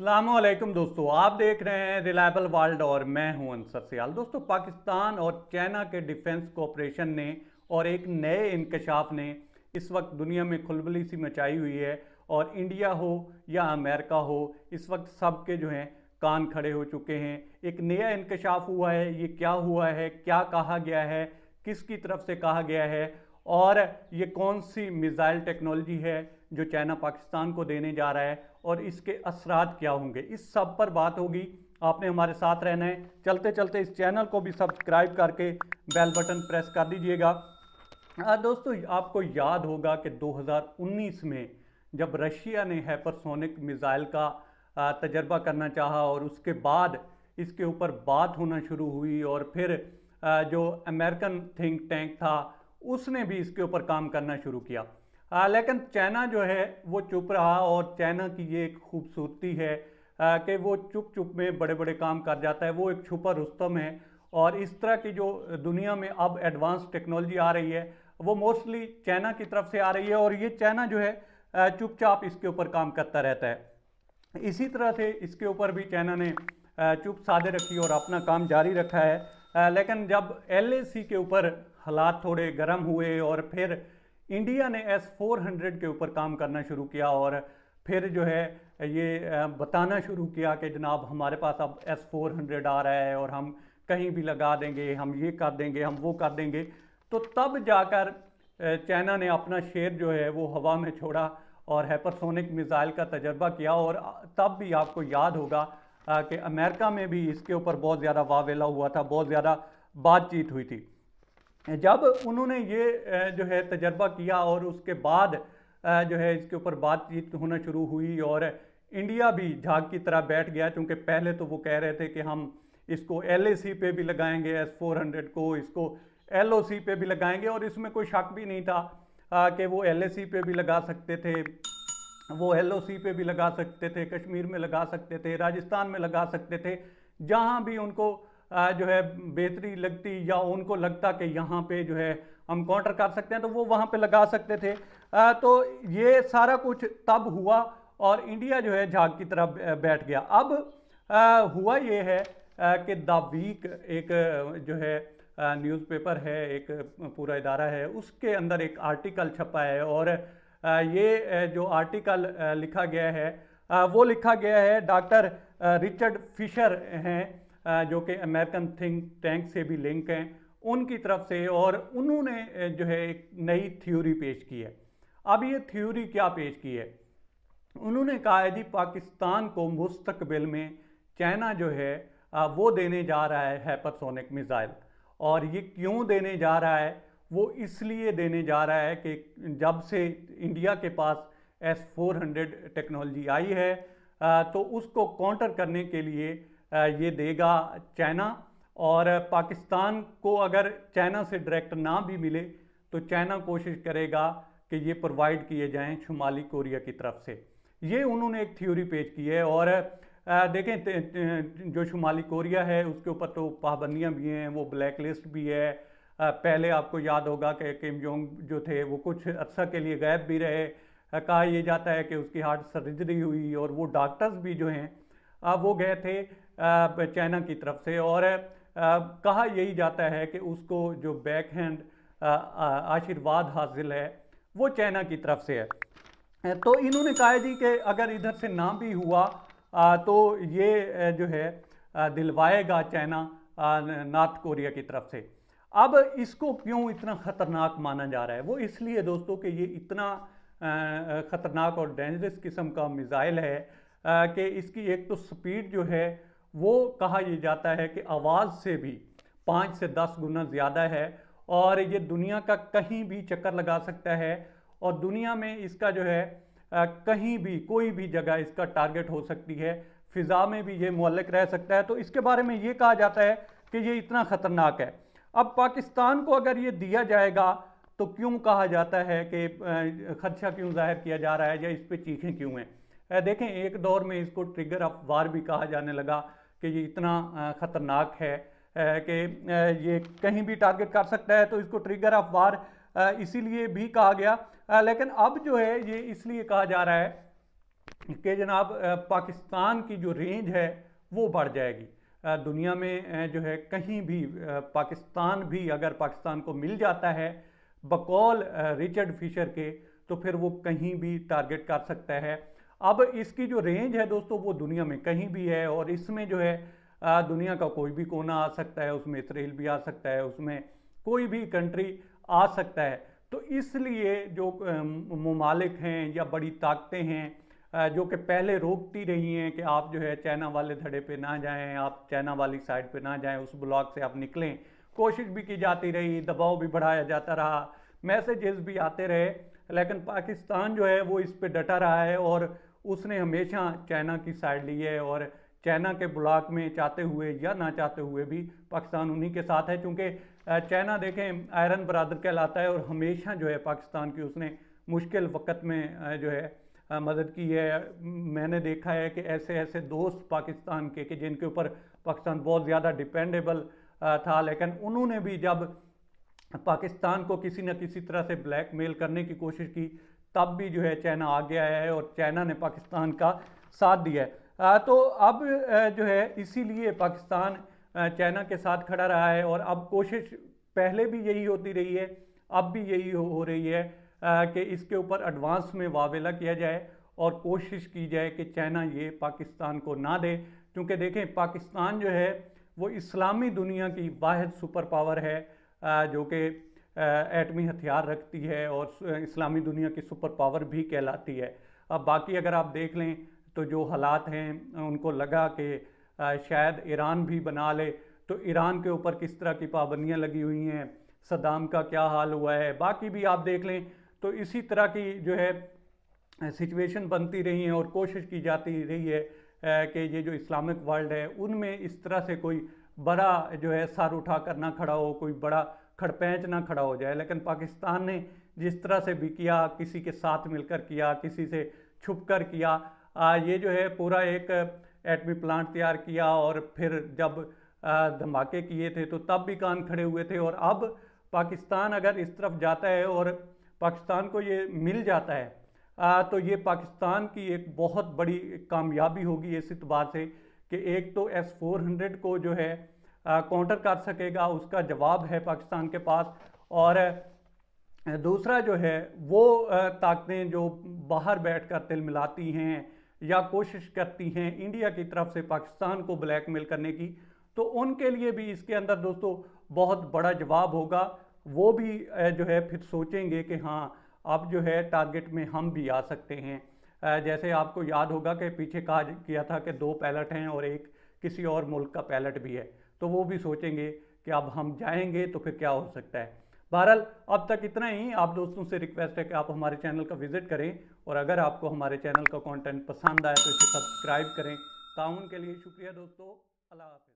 अलमैकम दोस्तों आप देख रहे हैं रिलायबल वर्ल्ड और मैं हूं अंसर सियाल दोस्तों पाकिस्तान और चाइना के डिफेंस कॉपरेशन ने और एक नए इंकशाफ ने इस वक्त दुनिया में खुलबली सी मचाई हुई है और इंडिया हो या अमेरिका हो इस वक्त सब के जो हैं कान खड़े हो चुके हैं एक नया इंकशाफ हुआ है ये क्या हुआ है क्या कहा गया है किसकी तरफ से कहा गया है और ये कौन सी मिज़ाइल टेक्नोलॉजी है जो चाइना पाकिस्तान को देने जा रहा है और इसके असरात क्या होंगे इस सब पर बात होगी आपने हमारे साथ रहना है चलते चलते इस चैनल को भी सब्सक्राइब करके बेल बटन प्रेस कर दीजिएगा दोस्तों आपको याद होगा कि 2019 में जब रशिया ने हैपरसोनिक मिज़ाइल का तजर्बा करना चाहा और उसके बाद इसके ऊपर बात होना शुरू हुई और फिर जो अमेरिकन थिंक टैंक था उसने भी इसके ऊपर काम करना शुरू किया आ, लेकिन चाइना जो है वो चुप रहा और चाइना की ये एक खूबसूरती है कि वो चुप चुप में बड़े बड़े काम कर जाता है वो एक छुपा रुस्तम है और इस तरह की जो दुनिया में अब एडवांस टेक्नोलॉजी आ रही है वो मोस्टली चाइना की तरफ से आ रही है और ये चाइना जो है चुपचाप इसके ऊपर काम करता रहता है इसी तरह से इसके ऊपर भी चाइना ने चुप साधे रखी और अपना काम जारी रखा है लेकिन जब एल के ऊपर हालात थोड़े गर्म हुए और फिर इंडिया ने एस फोर हंड्रेड के ऊपर काम करना शुरू किया और फिर जो है ये बताना शुरू किया कि जनाब हमारे पास अब एस फोर हंड्रेड आ रहा है और हम कहीं भी लगा देंगे हम ये कर देंगे हम वो कर देंगे तो तब जाकर चाइना ने अपना शेर जो है वो हवा में छोड़ा और हैपरसोनिक मिज़ाइल का तजर्बा किया और तब भी आपको याद होगा कि अमेरिका में भी इसके ऊपर बहुत ज़्यादा वावेला हुआ था बहुत ज़्यादा बातचीत हुई थी जब उन्होंने ये जो है तजर्बा किया और उसके बाद जो है इसके ऊपर बातचीत होना शुरू हुई और इंडिया भी झाग की तरह बैठ गया क्योंकि पहले तो वो कह रहे थे कि हम इसको एल पे भी लगाएंगे एस फोर हंड्रेड को इसको एल पे भी लगाएंगे और इसमें कोई शक भी नहीं था कि वो एल पे भी लगा सकते थे वो एल पे भी लगा सकते थे कश्मीर में लगा सकते थे राजस्थान में लगा सकते थे जहाँ भी उनको जो है बेहतरी लगती या उनको लगता कि यहाँ पे जो है हम काउंटर कर सकते हैं तो वो वहाँ पे लगा सकते थे तो ये सारा कुछ तब हुआ और इंडिया जो है झाग की तरफ बैठ गया अब हुआ ये है कि द वीक एक जो है न्यूज़पेपर है एक पूरा इदारा है उसके अंदर एक आर्टिकल छपा है और ये जो आर्टिकल लिखा गया है वो लिखा गया है डॉक्टर रिचर्ड फिशर हैं जो कि अमेरिकन थिंक टैंक से भी लिंक हैं उनकी तरफ से और उन्होंने जो है एक नई थ्योरी पेश की है अब ये थ्योरी क्या पेश की है उन्होंने कहा है जी पाकिस्तान को मुस्तकबिल में चाइना जो है वो देने जा रहा है हैपरसोनिक मिज़ाइल और ये क्यों देने जा रहा है वो इसलिए देने जा रहा है कि जब से इंडिया के पास एस फोर हंड्रेड टेक्नोलॉजी आई है तो उसको काउंटर करने के लिए ये देगा चाइना और पाकिस्तान को अगर चाइना से डायरेक्ट ना भी मिले तो चाइना कोशिश करेगा कि ये प्रोवाइड किए जाएं शुमाली कोरिया की तरफ से ये उन्होंने एक थ्योरी पेश की है और देखें जो शुमाली कोरिया है उसके ऊपर तो पाबंदियाँ भी हैं वो ब्लैक लिस्ट भी है पहले आपको याद होगा कि किम जोंग जो थे वो कुछ अर्सा के लिए गायब भी रहे कहा यह जाता है कि उसकी हार्ट सर्जरी हुई और वो डॉक्टर्स भी जो हैं अब वो गए थे चाइना की तरफ से और कहा यही जाता है कि उसको जो बैक हैंड आशीर्वाद हासिल है वो चाइना की तरफ से है तो इन्होंने कहा जी कि अगर इधर से ना भी हुआ तो ये जो है दिलवाएगा चाइना नॉर्थ कोरिया की तरफ से अब इसको क्यों इतना ख़तरनाक माना जा रहा है वो इसलिए दोस्तों कि ये इतना ख़तरनाक और डेंजरस किस्म का मिज़ाइल है कि इसकी एक तो स्पीड जो है वो कहा यह जाता है कि आवाज़ से भी पाँच से दस गुना ज़्यादा है और ये दुनिया का कहीं भी चक्कर लगा सकता है और दुनिया में इसका जो है कहीं भी कोई भी जगह इसका टारगेट हो सकती है फ़िज़ा में भी ये मलक रह सकता है तो इसके बारे में ये कहा जाता है कि ये इतना ख़तरनाक है अब पाकिस्तान को अगर ये दिया जाएगा तो क्यों कहा जाता है कि खदशा क्यों जाहिर किया जा रहा है या इस पर चीखें क्यों हैं देखें एक दौर में इसको ट्रिगर ऑफ वार भी कहा जाने लगा कि ये इतना ख़तरनाक है कि ये कहीं भी टारगेट कर सकता है तो इसको ट्रिगर ऑफ वार इसीलिए भी कहा गया लेकिन अब जो है ये इसलिए कहा जा रहा है कि जनाब पाकिस्तान की जो रेंज है वो बढ़ जाएगी दुनिया में जो है कहीं भी पाकिस्तान भी अगर पाकिस्तान को मिल जाता है बकौल रिचर्ड फिशर के तो फिर वो कहीं भी टारगेट कर सकता है अब इसकी जो रेंज है दोस्तों वो दुनिया में कहीं भी है और इसमें जो है दुनिया का कोई भी कोना आ सकता है उसमें इसराइल भी आ सकता है उसमें कोई भी कंट्री आ सकता है तो इसलिए जो ममालिक हैं या बड़ी ताकतें हैं जो कि पहले रोकती रही हैं कि आप जो है चाइना वाले धड़े पे ना जाएं आप चाइना वाली साइड पे ना जाएं उस ब्लॉक से आप निकलें कोशिश भी की जाती रही दबाव भी बढ़ाया जाता रहा मैसेजेस भी आते रहे लेकिन पाकिस्तान जो है वो इस पर डटा रहा है और उसने हमेशा चाइना की साइड ली है और चाइना के ब्लॉक में चाहते हुए या ना चाहते हुए भी पाकिस्तान उन्हीं के साथ है क्योंकि चाइना देखें आयरन बरदर कहलाता है और हमेशा जो है पाकिस्तान की उसने मुश्किल वक्त में जो है मदद की है मैंने देखा है कि ऐसे ऐसे दोस्त पाकिस्तान के कि जिनके ऊपर पाकिस्तान बहुत ज़्यादा डिपेंडेबल था लेकिन उन्होंने भी जब पाकिस्तान को किसी न किसी तरह से ब्लैकमेल करने की कोशिश की तब भी जो है चाइना आ गया है और चाइना ने पाकिस्तान का साथ दिया है आ, तो अब जो है इसीलिए पाकिस्तान चाइना के साथ खड़ा रहा है और अब कोशिश पहले भी यही होती रही है अब भी यही हो, हो रही है आ, कि इसके ऊपर एडवांस में वावेला किया जाए और कोशिश की जाए कि चाइना ये पाकिस्तान को ना दे क्योंकि देखें पाकिस्तान जो है वो इस्लामी दुनिया की वाद सुपर पावर है जो कि एटमी हथियार रखती है और इस्लामी दुनिया की सुपर पावर भी कहलाती है अब बाकी अगर आप देख लें तो जो हालात हैं उनको लगा कि शायद ईरान भी बना ले तो ईरान के ऊपर किस तरह की पाबंदियाँ लगी हुई हैं सदाम का क्या हाल हुआ है बाकी भी आप देख लें तो इसी तरह की जो है सिचुएशन बनती रही है और कोशिश की जाती रही है कि ये जो इस्लामिक वर्ल्ड है उनमें इस तरह से कोई बड़ा जो है सर उठा कर ना खड़ा हो कोई बड़ा खड़पैंच ना खड़ा हो जाए लेकिन पाकिस्तान ने जिस तरह से भी किया किसी के साथ मिलकर किया किसी से छुप कर किया आ, ये जो है पूरा एक एटमी प्लांट तैयार किया और फिर जब धमाके किए थे तो तब भी कान खड़े हुए थे और अब पाकिस्तान अगर इस तरफ जाता है और पाकिस्तान को ये मिल जाता है आ, तो ये पाकिस्तान की एक बहुत बड़ी कामयाबी होगी इस एतबार से कि एक तो एस फोर हंड्रेड को जो है काउंटर कर सकेगा उसका जवाब है पाकिस्तान के पास और दूसरा जो है वो ताकतें जो बाहर बैठ कर तिल मिलाती हैं या कोशिश करती हैं इंडिया की तरफ से पाकिस्तान को ब्लैकमेल करने की तो उनके लिए भी इसके अंदर दोस्तों बहुत बड़ा जवाब होगा वो भी जो है फिर सोचेंगे कि हाँ अब जो है टारगेट में हम भी आ सकते हैं जैसे आपको याद होगा कि पीछे कहा किया था कि दो पायलट हैं और एक किसी और मुल्क का पैलेट भी है तो वो भी सोचेंगे कि अब हम जाएंगे तो फिर क्या हो सकता है बहरहाल अब तक इतना ही आप दोस्तों से रिक्वेस्ट है कि आप हमारे चैनल का विज़िट करें और अगर आपको हमारे चैनल का कंटेंट पसंद आए तो इसे सब्सक्राइब करें ताउन के लिए शुक्रिया दोस्तों अल्लाह हाफि